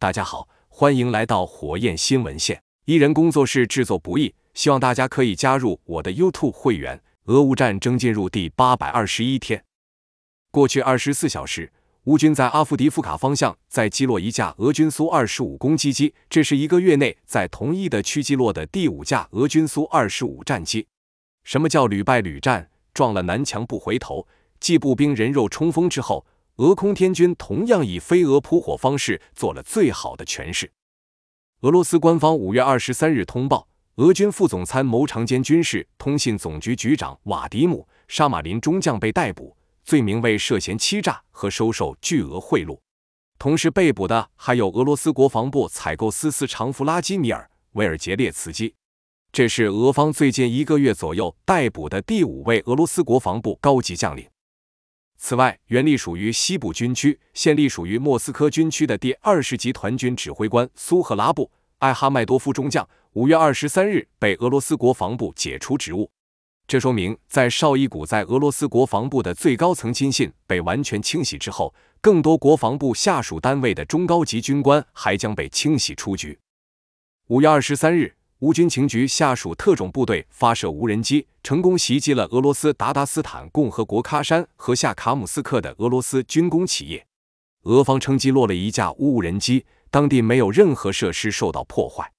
大家好，欢迎来到火焰新闻线。一人工作室制作不易，希望大家可以加入我的 YouTube 会员。俄乌战争进入第八百二十一天，过去二十四小时，乌军在阿夫迪夫卡方向再击落一架俄军苏 -25 攻击机，这是一个月内在同一的区击落的第五架俄军苏 -25 战机。什么叫屡败屡战？撞了南墙不回头。继步兵人肉冲锋之后。俄空天军同样以飞蛾扑火方式做了最好的诠释。俄罗斯官方五月二十三日通报，俄军副总参谋长兼军事通信总局局长瓦迪姆·沙马林中将被逮捕，罪名为涉嫌欺诈和收受巨额贿赂。同时被捕的还有俄罗斯国防部采购司司长弗拉基米尔·维尔杰列茨基。这是俄方最近一个月左右逮捕的第五位俄罗斯国防部高级将领。此外，原隶属于西部军区、现隶属于莫斯科军区的第二十集团军指挥官苏赫拉布·艾哈迈多夫中将，五月二十三日被俄罗斯国防部解除职务。这说明，在绍伊古在俄罗斯国防部的最高层亲信被完全清洗之后，更多国防部下属单位的中高级军官还将被清洗出局。五月二十三日。乌军情局下属特种部队发射无人机，成功袭击了俄罗斯达达斯坦共和国喀山和下卡姆斯克的俄罗斯军工企业。俄方称击落了一架乌无人机，当地没有任何设施受到破坏。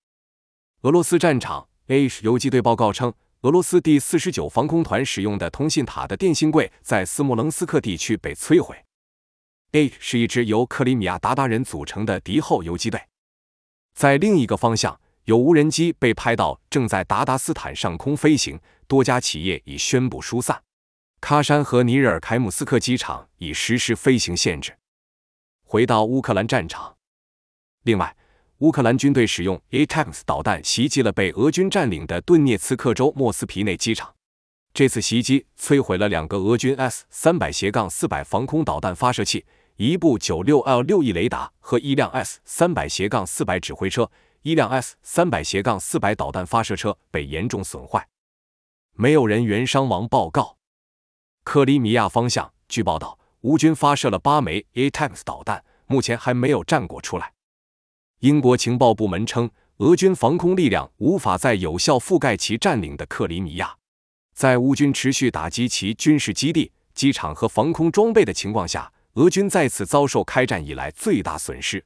俄罗斯战场 A 游击队报告称，俄罗斯第四十九防空团使用的通信塔的电信柜在斯莫棱斯克地区被摧毁。A 是一支由克里米亚达达人组成的敌后游击队。在另一个方向。有无人机被拍到正在达达斯坦上空飞行，多家企业已宣布疏散。喀山和尼日尔凯姆斯克机场已实施飞行限制。回到乌克兰战场，另外，乌克兰军队使用 a t a x 导弹袭击了被俄军占领的顿涅茨克州莫斯皮内机场。这次袭击摧毁了两个俄军 S 三百斜杠四百防空导弹发射器、一部九六 L 六 E 雷达和一辆 S 三百斜杠四百指挥车。一辆 S 三百斜杠四百导弹发射车被严重损坏，没有人员伤亡报告。克里米亚方向，据报道，乌军发射了八枚 ATACMS 导弹，目前还没有战果出来。英国情报部门称，俄军防空力量无法再有效覆盖其占领的克里米亚。在乌军持续打击其军事基地、机场和防空装备的情况下，俄军再次遭受开战以来最大损失。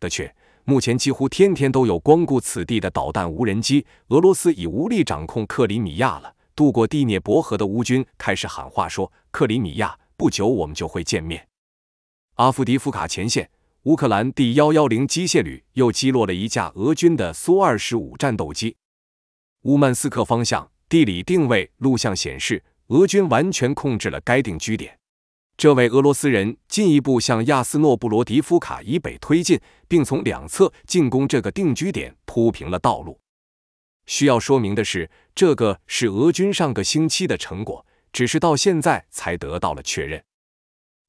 的确。目前几乎天天都有光顾此地的导弹无人机，俄罗斯已无力掌控克里米亚了。渡过第聂伯河的乌军开始喊话说：“克里米亚，不久我们就会见面。”阿夫迪夫卡前线，乌克兰第幺幺零机械旅又击落了一架俄军的苏二十五战斗机。乌曼斯克方向，地理定位录像显示，俄军完全控制了该定居点。这位俄罗斯人进一步向亚斯诺布罗迪夫卡以北推进，并从两侧进攻这个定居点，铺平了道路。需要说明的是，这个是俄军上个星期的成果，只是到现在才得到了确认。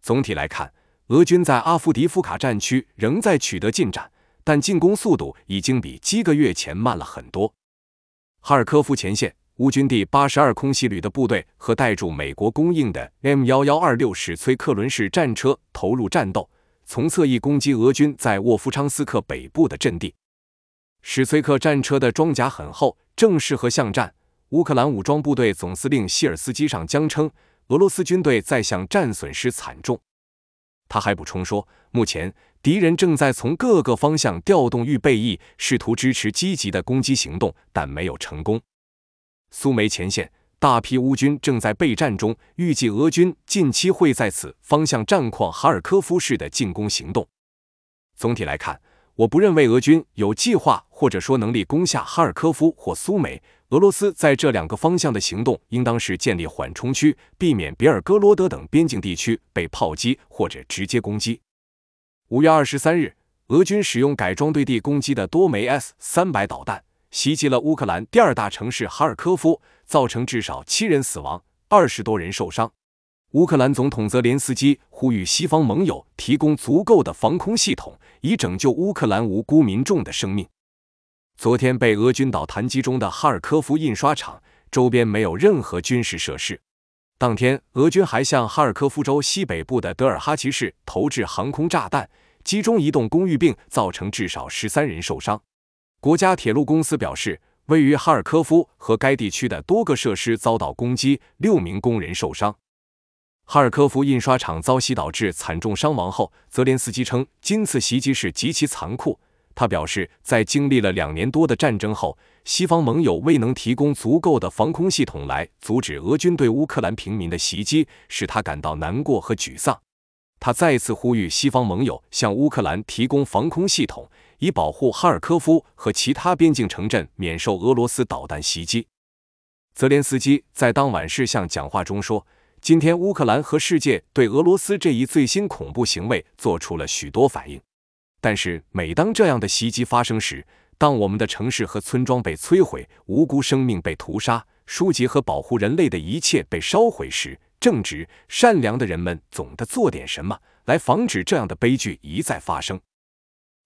总体来看，俄军在阿夫迪夫卡战区仍在取得进展，但进攻速度已经比几个月前慢了很多。哈尔科夫前线。乌军第八十二空袭旅的部队和带住美国供应的 M 幺幺二六史崔克轮式战车投入战斗，从侧翼攻击俄军在沃夫昌斯克北部的阵地。史崔克战车的装甲很厚，正适合巷战。乌克兰武装部队总司令希尔斯基上将称，俄罗斯军队在巷战损失惨重。他还补充说，目前敌人正在从各个方向调动预备役，试图支持积极的攻击行动，但没有成功。苏梅前线，大批乌军正在备战中，预计俄军近期会在此方向战况哈尔科夫式的进攻行动。总体来看，我不认为俄军有计划或者说能力攻下哈尔科夫或苏梅。俄罗斯在这两个方向的行动，应当是建立缓冲区，避免比尔哥罗德等边境地区被炮击或者直接攻击。五月二十三日，俄军使用改装对地攻击的多枚 S-300 导弹。袭击了乌克兰第二大城市哈尔科夫，造成至少七人死亡、二十多人受伤。乌克兰总统泽连斯基呼吁西方盟友提供足够的防空系统，以拯救乌克兰无辜民众的生命。昨天被俄军导弹击中的哈尔科夫印刷厂周边没有任何军事设施。当天，俄军还向哈尔科夫州西北部的德尔哈奇市投掷航空炸弹，击中一栋公寓并造成至少十三人受伤。国家铁路公司表示，位于哈尔科夫和该地区的多个设施遭到攻击，六名工人受伤。哈尔科夫印刷厂遭袭导致惨重伤亡后，泽连斯基称，今次袭击是极其残酷。他表示，在经历了两年多的战争后，西方盟友未能提供足够的防空系统来阻止俄军对乌克兰平民的袭击，使他感到难过和沮丧。他再次呼吁西方盟友向乌克兰提供防空系统。以保护哈尔科夫和其他边境城镇免受俄罗斯导弹袭击。泽连斯基在当晚事项讲话中说：“今天，乌克兰和世界对俄罗斯这一最新恐怖行为做出了许多反应。但是，每当这样的袭击发生时，当我们的城市和村庄被摧毁，无辜生命被屠杀，书籍和保护人类的一切被烧毁时，正直善良的人们总得做点什么，来防止这样的悲剧一再发生。”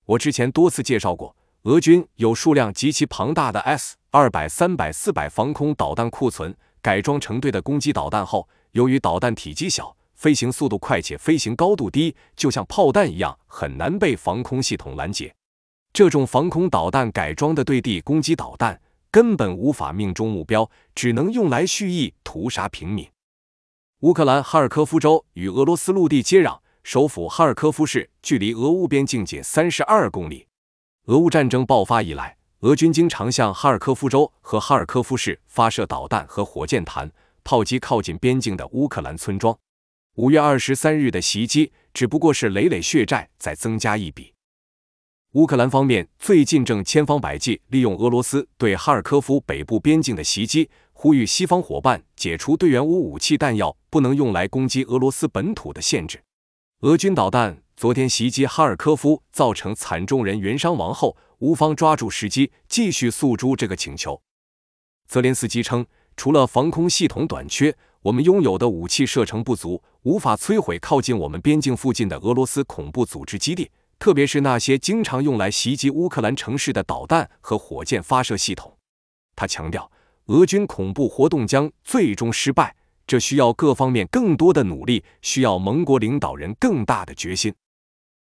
我之前多次介绍过，俄军有数量极其庞大的 S 二百、三百、四百防空导弹库存，改装成对的攻击导弹后，由于导弹体积小、飞行速度快且飞行高度低，就像炮弹一样，很难被防空系统拦截。这种防空导弹改装的对地攻击导弹根本无法命中目标，只能用来蓄意屠杀平民。乌克兰哈尔科夫州与俄罗斯陆地接壤。首府哈尔科夫市距离俄乌边境仅三十二公里。俄乌战争爆发以来，俄军经常向哈尔科夫州和哈尔科夫市发射导弹和火箭弹，炮击靠近边境的乌克兰村庄。五月二十三日的袭击只不过是累累血债再增加一笔。乌克兰方面最近正千方百计利用俄罗斯对哈尔科夫北部边境的袭击，呼吁西方伙伴解除对原乌武器弹药不能用来攻击俄罗斯本土的限制。俄军导弹昨天袭击哈尔科夫，造成惨重人员伤亡后，乌方抓住时机继续诉诸这个请求。泽连斯基称，除了防空系统短缺，我们拥有的武器射程不足，无法摧毁靠近我们边境附近的俄罗斯恐怖组织基地，特别是那些经常用来袭击乌克兰城市的导弹和火箭发射系统。他强调，俄军恐怖活动将最终失败。这需要各方面更多的努力，需要盟国领导人更大的决心。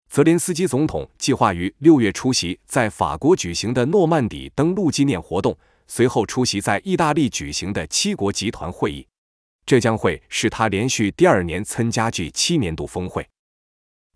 泽连斯基总统计划于六月出席在法国举行的诺曼底登陆纪念活动，随后出席在意大利举行的七国集团会议。这将会是他连续第二年参加七年度峰会。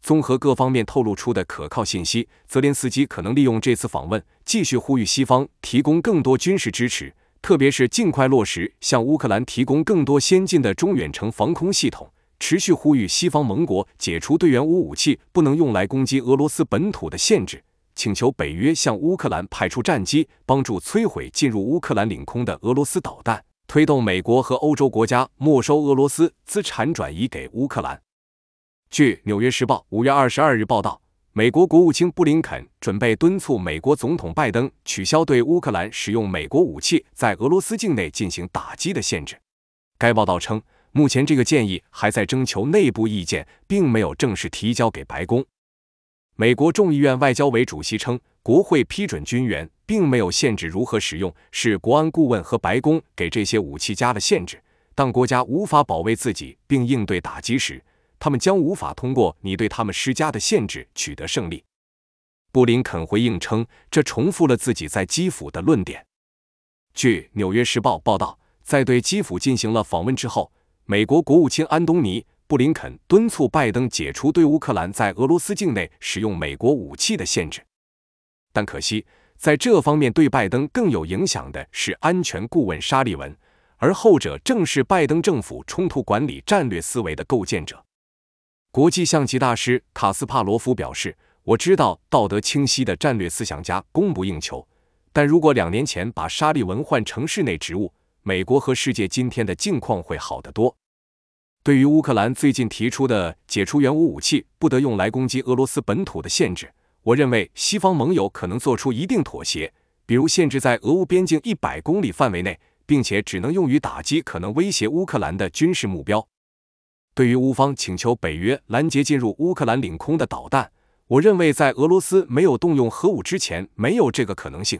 综合各方面透露出的可靠信息，泽连斯基可能利用这次访问继续呼吁西方提供更多军事支持。特别是尽快落实向乌克兰提供更多先进的中远程防空系统，持续呼吁西方盟国解除对原乌武器不能用来攻击俄罗斯本土的限制，请求北约向乌克兰派出战机，帮助摧毁进入乌克兰领空的俄罗斯导弹，推动美国和欧洲国家没收俄罗斯资产转移给乌克兰。据《纽约时报》五月二十二日报道。美国国务卿布林肯准备敦促美国总统拜登取消对乌克兰使用美国武器在俄罗斯境内进行打击的限制。该报道称，目前这个建议还在征求内部意见，并没有正式提交给白宫。美国众议院外交委主席称，国会批准军援并没有限制如何使用，是国安顾问和白宫给这些武器加了限制。当国家无法保卫自己并应对打击时。他们将无法通过你对他们施加的限制取得胜利，布林肯回应称，这重复了自己在基辅的论点。据《纽约时报》报道，在对基辅进行了访问之后，美国国务卿安东尼·布林肯敦促拜登解除对乌克兰在俄罗斯境内使用美国武器的限制。但可惜，在这方面对拜登更有影响的是安全顾问沙利文，而后者正是拜登政府冲突管理战略思维的构建者。国际象棋大师卡斯帕罗夫表示：“我知道道德清晰的战略思想家供不应求，但如果两年前把沙利文换成室内植物，美国和世界今天的境况会好得多。”对于乌克兰最近提出的解除原武武器不得用来攻击俄罗斯本土的限制，我认为西方盟友可能做出一定妥协，比如限制在俄乌边境一百公里范围内，并且只能用于打击可能威胁乌克兰的军事目标。对于乌方请求北约拦截进入乌克兰领空的导弹，我认为在俄罗斯没有动用核武之前，没有这个可能性。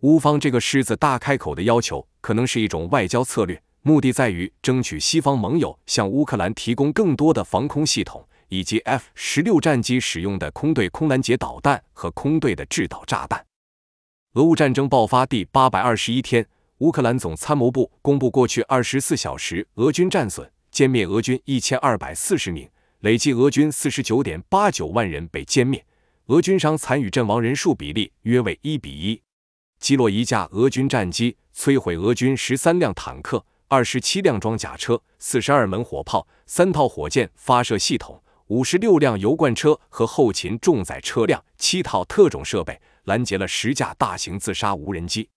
乌方这个狮子大开口的要求，可能是一种外交策略，目的在于争取西方盟友向乌克兰提供更多的防空系统，以及 F 十六战机使用的空对空拦截导弹和空对的制导炸弹。俄乌战争爆发第八百二十一天，乌克兰总参谋部公布过去二十四小时俄军战损。歼灭俄军一千二百四十名，累计俄军四十九点八九万人被歼灭，俄军伤残与阵亡人数比例约为一比一。击落一架俄军战机，摧毁俄军十三辆坦克、二十七辆装甲车、四十二门火炮、三套火箭发射系统、五十六辆油罐车和后勤重载车辆、七套特种设备，拦截了十架大型自杀无人机。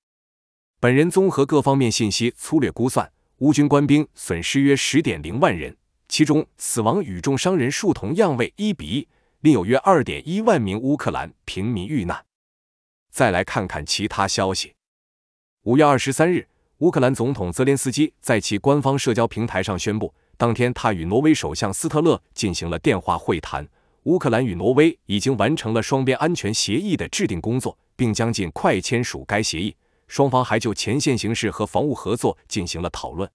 本人综合各方面信息，粗略估算。乌军官兵损失约十点零万人，其中死亡与重伤人数同样为一比一，另有约二点一万名乌克兰平民遇难。再来看看其他消息。五月二十三日，乌克兰总统泽连斯基在其官方社交平台上宣布，当天他与挪威首相斯特勒进行了电话会谈。乌克兰与挪威已经完成了双边安全协议的制定工作，并将尽快签署该协议。双方还就前线形势和防务合作进行了讨论。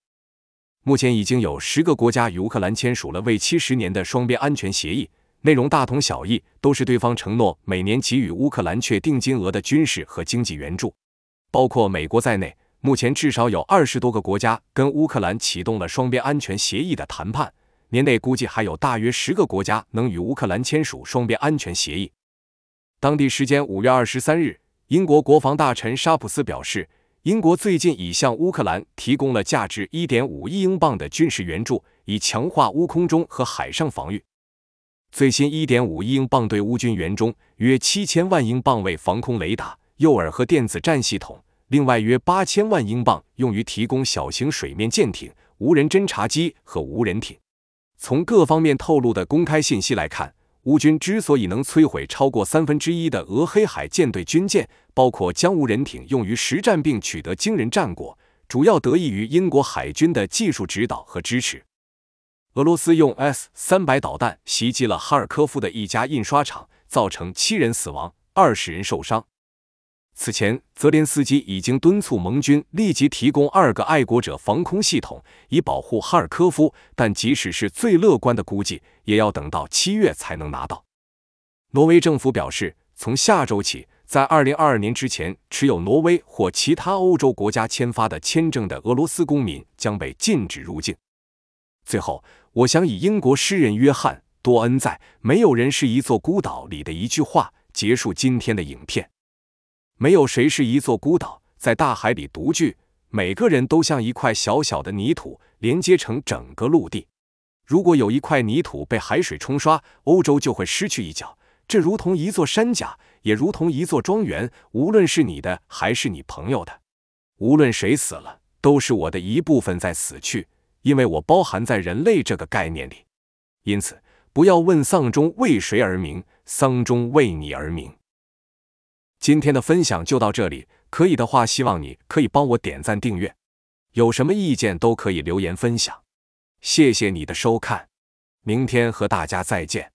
目前已经有十个国家与乌克兰签署了为期十年的双边安全协议，内容大同小异，都是对方承诺每年给予乌克兰确定金额的军事和经济援助。包括美国在内，目前至少有二十多个国家跟乌克兰启动了双边安全协议的谈判，年内估计还有大约十个国家能与乌克兰签署双边安全协议。当地时间五月二十三日。英国国防大臣沙普斯表示，英国最近已向乌克兰提供了价值1.5亿英镑的军事援助，以强化乌空中和海上防御。最新1.5亿英镑对乌军援中，约7000万英镑为防空雷达、诱饵和电子战系统，另外约8000万英镑用于提供小型水面舰艇、无人侦察机和无人艇。从各方面透露的公开信息来看。乌军之所以能摧毁超过三分之一的俄黑海舰队军舰，包括将无人艇用于实战并取得惊人战果，主要得益于英国海军的技术指导和支持。俄罗斯用 S-300 导弹袭击了哈尔科夫的一家印刷厂，造成七人死亡、二十人受伤。此前，泽连斯基已经敦促盟军立即提供二个爱国者防空系统，以保护哈尔科夫。但即使是最乐观的估计，也要等到七月才能拿到。挪威政府表示，从下周起，在二零二二年之前持有挪威或其他欧洲国家签发的签证的俄罗斯公民将被禁止入境。最后，我想以英国诗人约翰·多恩在《没有人是一座孤岛》里的一句话结束今天的影片。没有谁是一座孤岛，在大海里独居。每个人都像一块小小的泥土，连接成整个陆地。如果有一块泥土被海水冲刷，欧洲就会失去一角。这如同一座山甲，也如同一座庄园，无论是你的还是你朋友的。无论谁死了，都是我的一部分在死去，因为我包含在人类这个概念里。因此，不要问丧钟为谁而鸣，丧钟为你而鸣。今天的分享就到这里，可以的话希望你可以帮我点赞订阅，有什么意见都可以留言分享，谢谢你的收看，明天和大家再见。